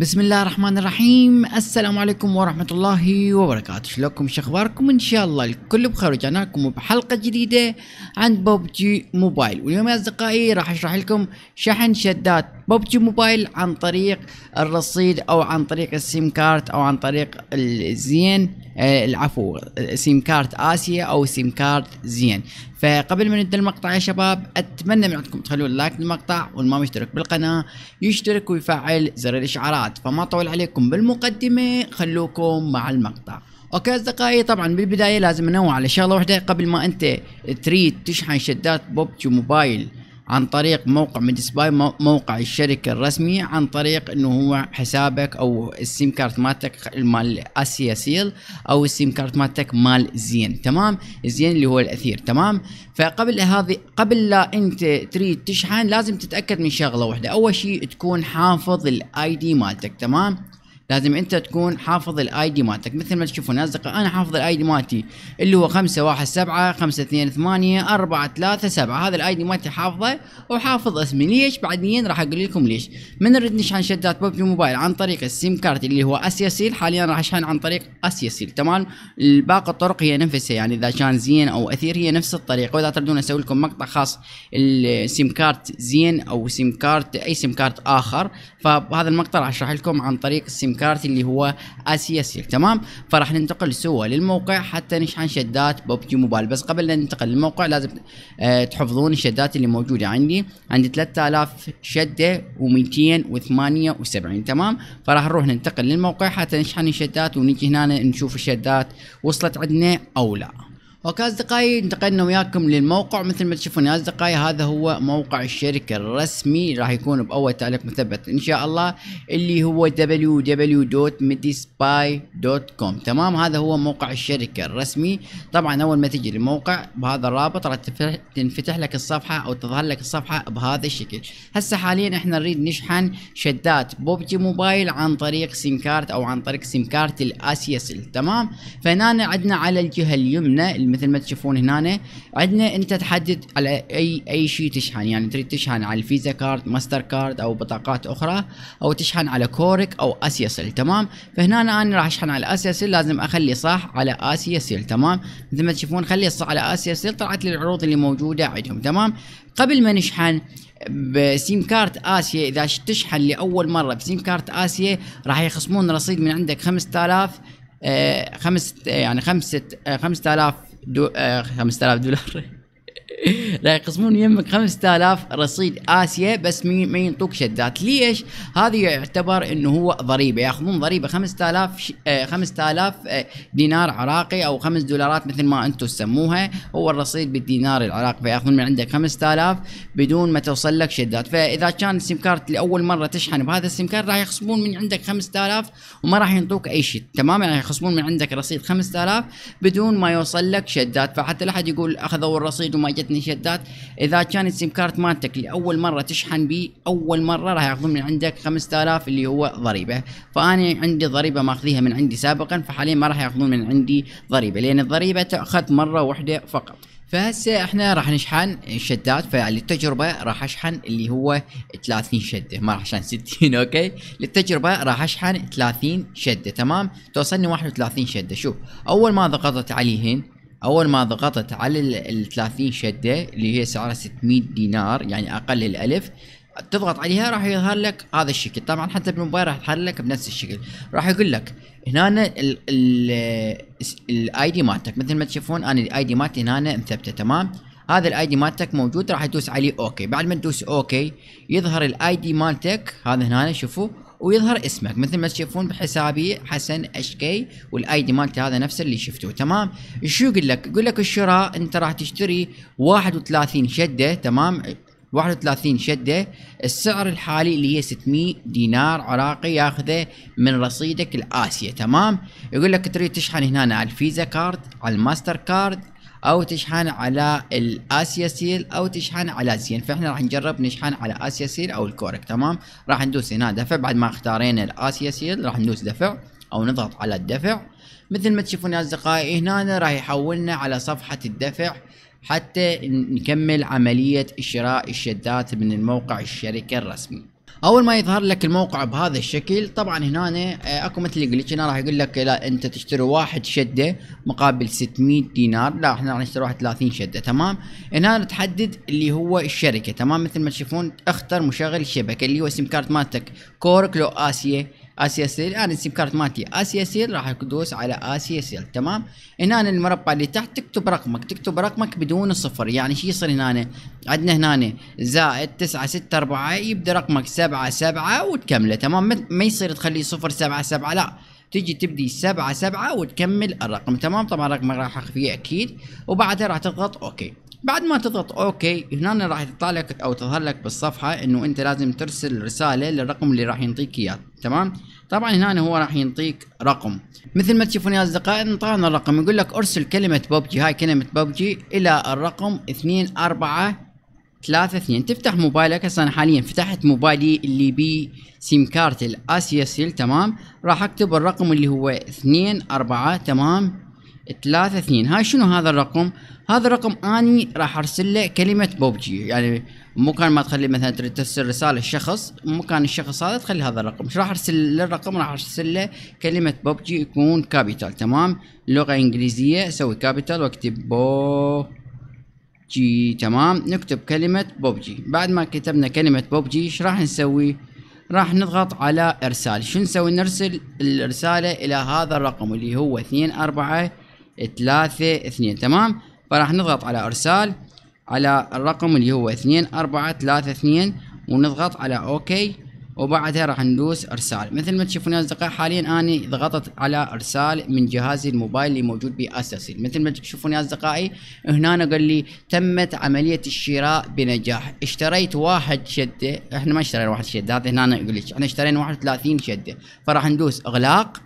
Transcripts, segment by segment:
بسم الله الرحمن الرحيم السلام عليكم ورحمة الله وبركاته شلونكم شخباركم ان شاء الله الكل بخير رجعنا لكم بحلقة جديدة عن بوب جي موبايل واليوم يا اصدقائي راح اشرح لكم شحن شدات ببجي موبايل عن طريق الرصيد او عن طريق السيم كارت او عن طريق الزين آه، العفو سيم كارت اسيا او سيم كارت زين فقبل ما نبدا المقطع يا شباب اتمنى من عندكم تخلون لايك للمقطع والما مشترك بالقناه يشترك ويفعل زر الاشعارات فما طول عليكم بالمقدمه خلوكم مع المقطع اوكي اصدقائي طبعا بالبدايه لازم انوع على شغله واحده قبل ما انت تريد تشحن شدات بوبجي موبايل عن طريق موقع سباي موقع الشركه الرسمي عن طريق انه هو حسابك او السيم كارت مالتك مال اسيا سيل او السيم كارت مالتك مال زين تمام زين اللي هو الاثير تمام فقبل هذه قبل لا انت تريد تشحن لازم تتاكد من شغله واحده اول شيء تكون حافظ الاي دي مالتك تمام لازم انت تكون حافظ الاي دي مالتك مثل ما تشوفون اصدقاء انا حافظ الاي دي مالتي اللي هو 517 528 437 هذا الاي دي مالتي حافظه وحافظ اسمي ليش بعدين راح اقول لكم ليش من نريد نشحن شدات ببجي موبايل عن طريق السيم كارت اللي هو اسياسيل حاليا راح اشحن عن طريق اسياسيل تمام باقي الطرق هي نفسها يعني اذا كان زين او اثير هي نفس الطريقه واذا تردون اسوي لكم مقطع خاص السيم كارت زين او سيم كارت اي سيم كارت اخر فهذا المقطع راح اشرح لكم عن طريق السيم كارت اللي هو اسيا سيل تمام فراح ننتقل سوا للموقع حتى نشحن شدات ببجي موبايل بس قبل لا ننتقل للموقع لازم آه، تحفظون الشدات اللي موجوده عندي عندي 3000 شده و278 تمام فراح نروح ننتقل للموقع حتى نشحن الشدات ونجي هنا نشوف الشدات وصلت عندنا او لا اوكي اصدقائي انتقلنا وياكم للموقع مثل ما تشوفون يا اصدقائي هذا هو موقع الشركه الرسمي راح يكون باول تعليق مثبت ان شاء الله اللي هو www.medispy.com تمام هذا هو موقع الشركه الرسمي طبعا اول ما تجي للموقع بهذا الرابط راح تنفتح لك الصفحه او تظهر لك الصفحه بهذا الشكل هسه حاليا احنا نريد نشحن شدات بوبجي موبايل عن طريق سيم كارت او عن طريق سيم كارت الاسيسل تمام فهنا عندنا على الجهه اليمنى مثل ما تشوفون هنا عندنا انت تحدد على اي اي شيء تشحن يعني تريد تشحن على الفيزا كارد ماستر كارد او بطاقات اخرى او تشحن على كورك او اسيا سيل تمام فهنا انا راح اشحن على اسيا سيل لازم اخلي صح على اسيا سيل تمام مثل ما تشوفون خلي صح على اسيا سيل طلعت لي العروض اللي موجوده عندهم تمام قبل ما نشحن بسيم كارت اسيا اذا تشحن لاول مره بسيم كارت اسيا راح يخصمون رصيد من عندك 5000 آه خمس يعني خمسة آه 5000 دو... 5000 آه، دولار لا يقسمون يمك 5000 رصيد اسيا بس ما ينطوك شدات ليش هذا يعتبر انه هو ضريبه ياخذون ضريبه 5000 5000 آه، آه، دينار عراقي او 5 دولارات مثل ما انتم تسموها هو الرصيد بالدينار العراقي فياخذون من عندك 5000 بدون ما توصل لك شدات فاذا كان السيم كارت لاول مره تشحن بهذا السيم كارت راح يخصمون من عندك 5000 وما راح ينطوك اي شيء تماما راح يخصمون من عندك رصيد 5000 بدون ما يوصل لك شدات فحتى لا احد يقول اخذوا الرصيد ما جتني شدات اذا كان السيم كارت مالتك لاول مره تشحن بي اول مره راح ياخذون من عندك 5000 اللي هو ضريبه فانا عندي ضريبه ماخذيها من عندي سابقا فحاليا ما راح ياخذون من عندي ضريبه لان الضريبه تاخذ مره واحده فقط فهسه احنا راح نشحن الشدات فللتجربه راح اشحن اللي هو 30 شده ما راح اشحن 60 اوكي للتجربه راح اشحن 30 شده تمام توصلني 31 شده شوف اول ما ضغطت عليهن اول ما ضغطت على ال 30 شده اللي هي سعرها 600 دينار يعني اقل الالف تضغط عليها راح يظهر لك هذا الشكل طبعا حتى بالموبايل راح يظهر لك بنفس الشكل راح يقول لك هنا الاي دي مالتك مثل ما تشوفون انا الاي دي مالتي هنا مثبته تمام هذا الاي دي مالتك موجود راح تدوس عليه اوكي بعد ما تدوس اوكي يظهر الاي دي مالتك هذا هنا شوفوا ويظهر اسمك مثل ما تشوفون بحسابي حسن اشكي والاي دي مالتي هذا نفسه اللي شفتوه تمام شو يقول لك يقول لك الشراء انت راح تشتري 31 شده تمام 31 شده السعر الحالي اللي هي 600 دينار عراقي ياخذه من رصيدك الاسيا تمام يقول لك تريد تشحن هنا على الفيزا كارد على الماستر كارد او تشحن على سيل او تشحن على سين فاحنا راح نجرب نشحن على سيل او الكورك تمام راح ندوس هنا دفع بعد ما اختارينا سيل راح ندوس دفع او نضغط على الدفع مثل ما تشوفون يا اصدقائي هنا راح يحولنا على صفحه الدفع حتى نكمل عمليه شراء الشدات من الموقع الشركه الرسمي اول ما يظهر لك الموقع بهذا الشكل طبعا هنا آه، اكو مثل جلتش هنا راح يقول لك لا انت تشتري واحد شده مقابل 600 دينار لا احنا راح نشتري واحد 30 شده تمام هنا تحدد اللي هو الشركه تمام مثل ما تشوفون اختر مشغل الشبكه اللي هو سيم كارت مالتك كورك لو اسيا اسيا سيل انا السيم كارت مالتي اسيا سيل راح ادوس على اسيا سيل تمام هنا المربع اللي تحت تكتب رقمك تكتب رقمك بدون الصفر يعني شو يصير هنا عندنا هنا زائد 9 6 4 يبدا رقمك 7 7 وتكمله تمام ما يصير تخليه صفر 7 7 لا تجي تبدي 7 7 وتكمل الرقم تمام طبعا رقمك راح اخفيه اكيد وبعدها راح تضغط اوكي بعد ما تضغط اوكي هنا راح يطلع لك او تظهر لك بالصفحه انه انت لازم ترسل رساله للرقم اللي راح ينطيك اياه تمام طبعا هنا هو راح ينطيك رقم مثل ما تشوفون يا اصدقائي انطانا الرقم يقول لك ارسل كلمه ببجي هاي كلمه ببجي الى الرقم 2432 تفتح موبايلك هسه انا حاليا فتحت موبايلي اللي بي سيم كارت الاسيا سيل تمام راح اكتب الرقم اللي هو 24 تمام 3 2 هاي شنو هذا الرقم هذا الرقم اني راح ارسل له كلمه بوبجي يعني مكان ما تخلي مثلا تريد ترسل رساله مو مكان الشخص هذا تخلي هذا الرقم ايش راح ارسل له الرقم راح ارسل له كلمه بوبجي يكون كابيتال تمام لغه انجليزيه اسوي كابيتال واكتب بو جي تمام نكتب كلمه بوبجي بعد ما كتبنا كلمه بوبجي ايش راح نسوي راح نضغط على ارسال شو نسوي نرسل الرساله الى هذا الرقم اللي هو 2 4 3 2 تمام فراح نضغط على ارسال على الرقم اللي هو 2 4 3 2 ونضغط على اوكي وبعدها راح ندوس ارسال مثل ما تشوفون يا اصدقاء حاليا انا ضغطت على ارسال من جهازي الموبايل اللي موجود باساسي مثل ما تشوفون يا اصدقائي هنا أنا قال لي تمت عمليه الشراء بنجاح اشتريت واحد شده احنا ما اشترينا واحد شده هذا هنا يقول لك احنا اشترينا 31 شده فراح ندوس اغلاق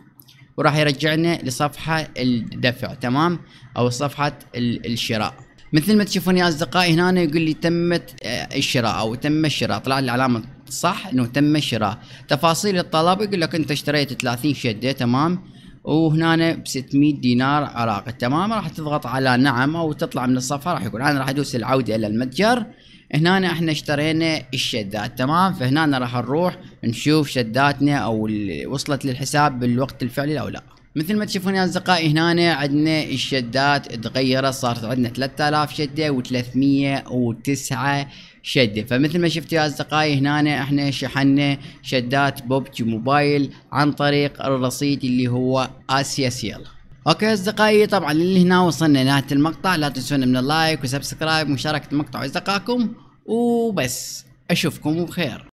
وراح يرجعنا لصفحه الدفع تمام او صفحه الشراء مثل ما تشوفون يا اصدقائي هنا يقول لي تمت آه، الشراء او تم الشراء طلع لي علامه صح انه تم الشراء تفاصيل الطلب يقول لك انت اشتريت 30 شده تمام وهنا ب 600 دينار عراقي تمام راح تضغط على نعم او تطلع من الصفحه راح يقول انا راح ادوس العوده الى المتجر هنا احنا اشترينا الشدات تمام فهنا راح نروح نشوف شداتنا او وصلت للحساب بالوقت الفعلي او لا مثل ما تشوفون يا اصدقائي هنا عندنا الشدات تغيرت صارت عندنا 3000 شده و309 شده فمثل ما شفتوا يا اصدقائي هنا احنا شحنا شدات بوبج موبايل عن طريق الرصيد اللي هو اسيا سيل اوكي اصدقائي طبعا اللي هنا وصلنا لنهايه المقطع لا تنسون من اللايك وسبسكرايب ومشاركه المقطع اصدقائكم وبس اشوفكم بخير